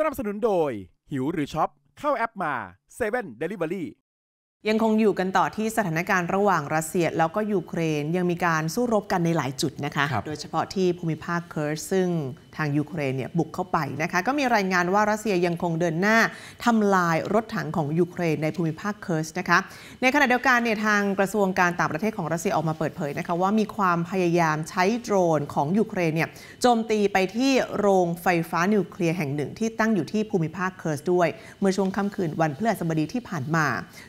สนับสนุนโดย หิวหรือช็อป เข้าแอปมา 7 d e l i v e r y ยังคงอยู่กันต่อที่สถานการณ์ระหว่างรัสเซียแล้วก็ยูเครนยังมีการสู้รบกันในหลายจุดนะคะคโดยเฉพาะที่ภูมิภาคเคิร์ซึ่งทางยูเครนเนี่ยบุกเข้าไปนะคะก็มีรายงานว่ารัสเซียยังคงเดินหน้าทำลายรถถังของยูเครน ในภูมิภาคเคิร์สนะคะในขณะเดียวกันเนี่ยทางกระทรวงการต่างประเทศของรัสเซียออกมาเปิดเผยนะคะว่ามีความพยายามใช้โดรนของยูเครนเนี่ยโจมตีไปที่โรงไฟฟ้านิวเคลียร์แห่งหนึ่ง ที่ตั้งอยู่ที่ภูมิภาคเคิร์สด้วย เมื่อช่วงค่ำคืนวันพฤหัสบดีที่ผ่านมา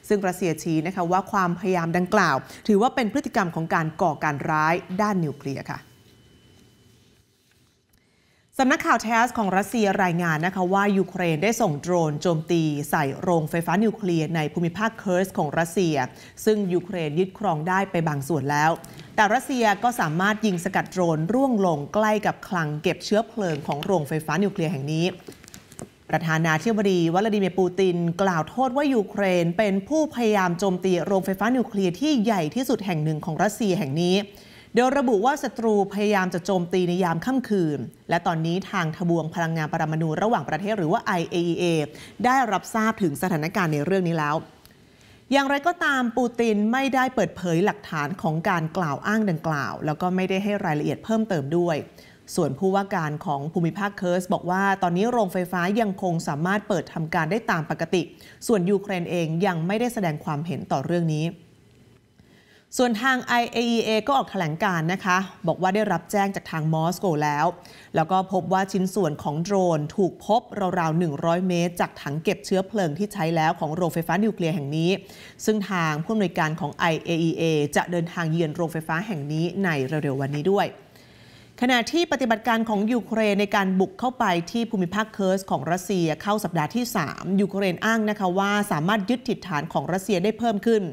ซึ่งรัสเซียียชี้นะคะว่าความพยายามดังกล่าว ถือว่าเป็นพฤติกรรมของการก่อการร้ายด้านนิวเคลียร์ค่ะ สำนักข่าวแทสของรัสเซียรายงานนะคะว่ายูเครนได้ส่งโดรนโจมตีใส่โรงไฟฟ้านิวเคลียร์ในภูมิภาคเคิร์สของรัสเซีย ซึ่งยูเครนยึดครองได้ไปบางส่วนแล้ว แต่รัสเซียก็สามารถยิงสกัดโดรนร่วงลง ใกล้กับคลังเก็บเชื้อเพลิงของโรงไฟฟ้านิวเคลียร์แห่งนี้ประธานาธิบดี วลาดิเมียร์ปูตินกล่าวโทษว่ายูเครน เป็นผู้พยายามโจมตีโรงไฟฟ้านิวเคลียร์ที่ใหญ่ที่สุดแห่งหนึ่งของรัสเซียแห่งนี้ โดยระบุว่าศัตรูพยายามจะโจมตีในยามค่ำคืน และตอนนี้ทางทบวงพลังงานปรมาณูระหว่างประเทศหรือว่า IAEA ได้รับทราบถึงสถานการณ์ในเรื่องนี้แล้ว อย่างไรก็ตามปูตินไม่ได้เปิดเผยหลักฐานของการกล่าวอ้างดังกล่าว แล้วก็ไม่ได้ให้รายละเอียดเพิ่มเติมด้วยส่วนผู้ว่าการของภูมิภาคเคิร์ส บอกว่าตอนนี้โรงไฟฟ้ายังคงสามารถเปิดทำการได้ตามปกติ ส่วนยูเครนเองยังไม่ได้แสดงความเห็นต่อเรื่องนี้ ส่วนทาง IAEA ก็ออกแถลงการนะคะ บอกว่าได้รับแจ้งจากทางมอสโกแล้ว แล้วก็พบว่าชิ้นส่วนของโดรนถูกพบราวๆ100 เมตร จากถังเก็บเชื้อเพลิงที่ใช้แล้วของโรงไฟฟ้านิวเคลียร์แห่งนี้ ซึ่งทางผู้อำนวยการของ IAEA จะเดินทางเยือนโรงไฟฟ้าแห่งนี้ในเร็วๆ วันนี้ด้วยขณะที่ปฏิบัติการของยูเครนในการบุกเข้าไปที่ภูมิภาคเคิร์สของรัสเซียเข้าสัปดาห์ที่ 3ยูเครนอ้างนะคะว่าสามารถยึดถิ่นฐานของรัสเซียได้เพิ่มขึ้น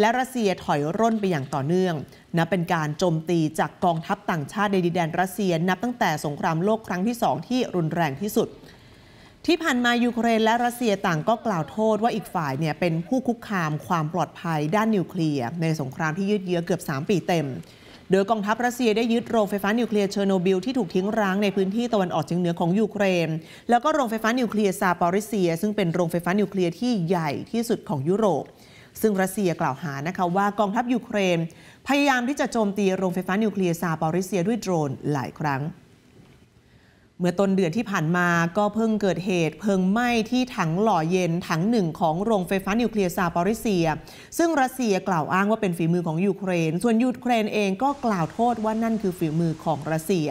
และรัสเซียถอยร่นไปอย่างต่อเนื่องนับเป็นการโจมตีจากกองทัพต่างชาติในดินแดนรัสเซียนับตั้งแต่สงครามโลกครั้งที่ 2 ที่รุนแรงที่สุด ที่ผ่านมายูเครนและรัสเซียต่างก็กล่าวโทษว่าอีกฝ่ายเนี่ยเป็นผู้คุกคามความปลอดภัยด้านนิวเคลียร์ในสงครามที่ยืดเยื้อเกือบ 3 ปีเต็มโดยกองทัพรัสเซียได้ยึดโรงไฟฟ้านิวเคลียร์เชอร์โนบิลที่ถูกทิ้งร้างในพื้นที่ตะวันออกเฉียงเหนือของยูเครนแล้วก็โรงไฟฟ้านิวเคลียร์ซาปอริเซีย ซึ่งเป็นโรงไฟฟ้านิวเคลียร์ที่ใหญ่ที่สุดของยุโรป ซึ่งรัสเซียกล่าวหานะคะว่ากองทัพยูเครนพยายามที่จะโจมตีโรงไฟฟ้านิวเคลียร์ซาปอริเซียด้วยโดรนหลายครั้งเมื่อต้นเดือนที่ผ่านมาก็เพิ่งเกิดเหตุเพลิงไหม้ที่ถังหล่อเย็นถังหนึ่ง ของโรงไฟฟ้านิวเคลียร์ซาปอริเซีย ซึ่งรัสเซียกล่าวอ้างว่าเป็นฝีมือของยูเครน ส่วนยูเครนเองก็กล่าวโทษว่านั่นคือฝีมือของรัสเซีย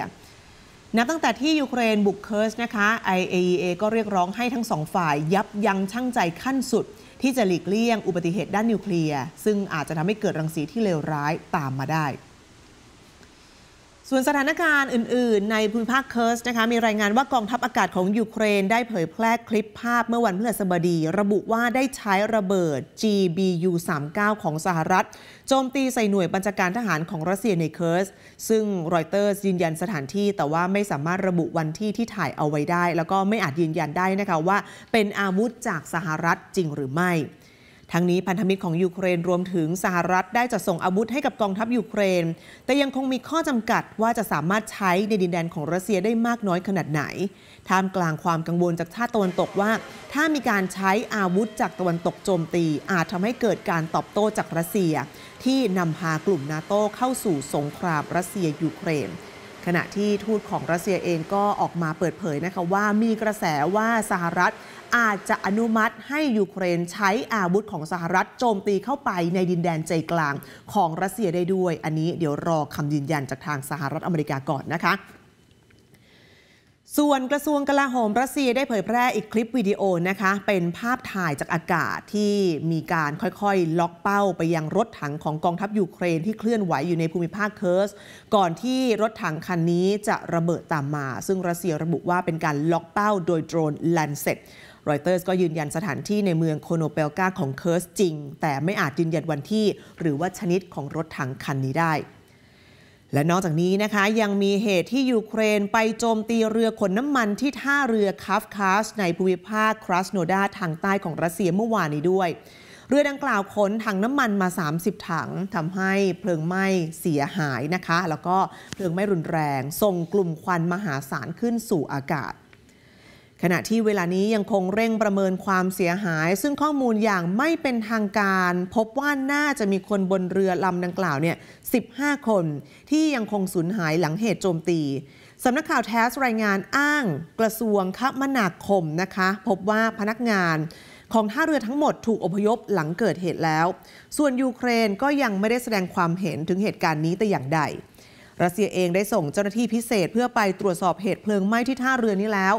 นับตั้งแต่ที่ยูเครนบุกเคิร์สนะคะ IAEA ก็เรียกร้องให้ทั้งสองฝ่ายยับยั้งชั่งใจขั้นสุดที่จะหลีกเลี่ยงอุบัติเหตุด้านนิวเคลียร์ ซึ่งอาจจะทำให้เกิดรังสีที่เลวร้ายตามมาได้ส่วนสถานการณ์อื่นๆ ในภูมิภาคเคิร์สนะคะ มีรายงานว่ากองทัพอากาศของยูเครนได้เผยแพร่คลิปภาพเมื่อวันพฤหัสบดี ระบุว่าได้ใช้ระเบิด GBU 39ของสหรัฐโจมตีใส่หน่วยบัญชาการทหารของรัสเซียในเคิร์ส ซึ่งรอยเตอร์ยืนยันสถานที่แต่ว่าไม่สามารถระบุวันที่ที่ถ่ายเอาไว้ได้ แล้วก็ไม่อาจยืนยันได้นะคะว่า เป็นอาวุธจากสหรัฐจริงหรือไม่ทั้งนี้พันธมิตรของยูเครนรวมถึงสหรัฐได้จะส่งอาวุธให้กับกองทัพยูเครน แต่ยังคงมีข้อจำกัดว่าจะสามารถใช้ในดินแดนของรัสเซียได้มากน้อยขนาดไหนท่ามกลางความกังวลจากชาติตะวันตกว่า ถ้ามีการใช้อาวุธจากตะวันตกโจมตีอาจทำให้เกิดการตอบโต้จากรัสเซีย ที่นำพากลุ่มนาโตเข้าสู่สงครามรัสเซียยูเครนขณะที่ทูตของรัสเซียเองก็ออกมาเปิดเผยนะคะว่ามีกระแสว่าสหรัฐอาจจะอนุมัติให้ยูเครนใช้อาวุธของสหรัฐโจมตีเข้าไปในดินแดนใจกลางของรัสเซียได้ด้วย อันนี้เดี๋ยวรอคำยืนยันจากทางสหรัฐอเมริกาก่อนนะคะส่วนกระทรวงกลาโหมรัสเซีย ได้เผยแพร่อีกคลิปวิดีโอนะคะ เป็นภาพถ่ายจากอากาศที่มีการค่อยๆ ล็อกเป้าไปยังรถถังของกองทัพยูเครนที่เคลื่อนไหวอยู่ในภูมิภาคเคิร์สก่อนที่รถถังคันนี้จะระเบิดตามมา ซึ่งรัสเซียระบุว่าเป็นการล็อกเป้าโดยโดรนแลนเซตรอยเตอร์สก็ยืนยันสถานที่ในเมืองโคโนเปลกาของเคิร์สจริงแต่ไม่อาจยืนยันวันที่ หรือว่าชนิดของรถถังคันนี้ได้และนอกจากนี้นะคะยังมีเหตุที่ยูเครนไปโจมตีเรือขนน้ำมันที่ท่าเรือคาฟคาสในภูมิภาคครัสโนดาทางใต้ของรัสเซียเมื่อวานนี้ด้วย เรือดังกล่าวขนถังน้ำมันมา 30 ถังทำให้เพลิงไหม้เสียหายนะคะ แล้วก็เพลิงไหม้รุนแรงส่งกลุ่มควันมหาศาลขึ้นสู่อากาศขณะที่เวลานี้ยังคงเร่งประเมินความเสียหาย ซึ่งข้อมูลอย่างไม่เป็นทางการ พบว่าน่าจะมีคนบนเรือลำดังกล่าวเนี่ย15 คนที่ยังคงสูญหายหลังเหตุโจมตีสำนักข่าวแทสรายงานอ้าง กระทรวงคมนาคมนะคะ พบว่าพนักงานของท่าเรือทั้งหมดถูกอพยพหลังเกิดเหตุแล้ว ส่วนยูเครนก็ยังไม่ได้แสดงความเห็นถึงเหตุการณ์นี้แต่อย่างใด รัสเซียเองได้ส่งเจ้าหน้าที่พิเศษเพื่อไปตรวจสอบเหตุเพลิงไหม้ที่ท่าเรือนี้แล้ว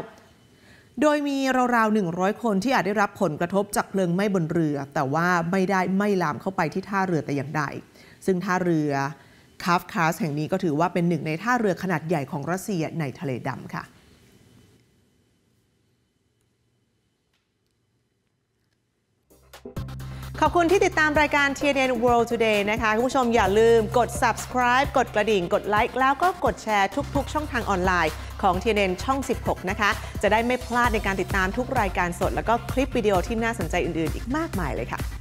โดยมีราวๆ 100 คนที่อาจได้รับผลกระทบจากเพลิงไหม้บนเรือแต่ว่าไม่ได้ไม่ลามเข้าไปที่ท่าเรือแต่อย่างใด ซึ่งท่าเรือคาฟคาสแห่งนี้ก็ถือว่าเป็นหนึ่งในท่าเรือขนาดใหญ่ของรัสเซียในทะเลดำค่ะ ขอบคุณที่ติดตามรายการ TNN World Today นะคะ คุณผู้ชมอย่าลืมกด subscribe กดกระดิ่ง กดไลค์แล้วก็กดแชร์ทุกๆ ช่องทางออนไลน์ของ TNN ช่อง 16 นะคะ จะได้ไม่พลาดในการติดตามทุกรายการสด แล้วก็คลิปวิดีโอที่น่าสนใจอื่น ๆ อีกมากมายเลยค่ะ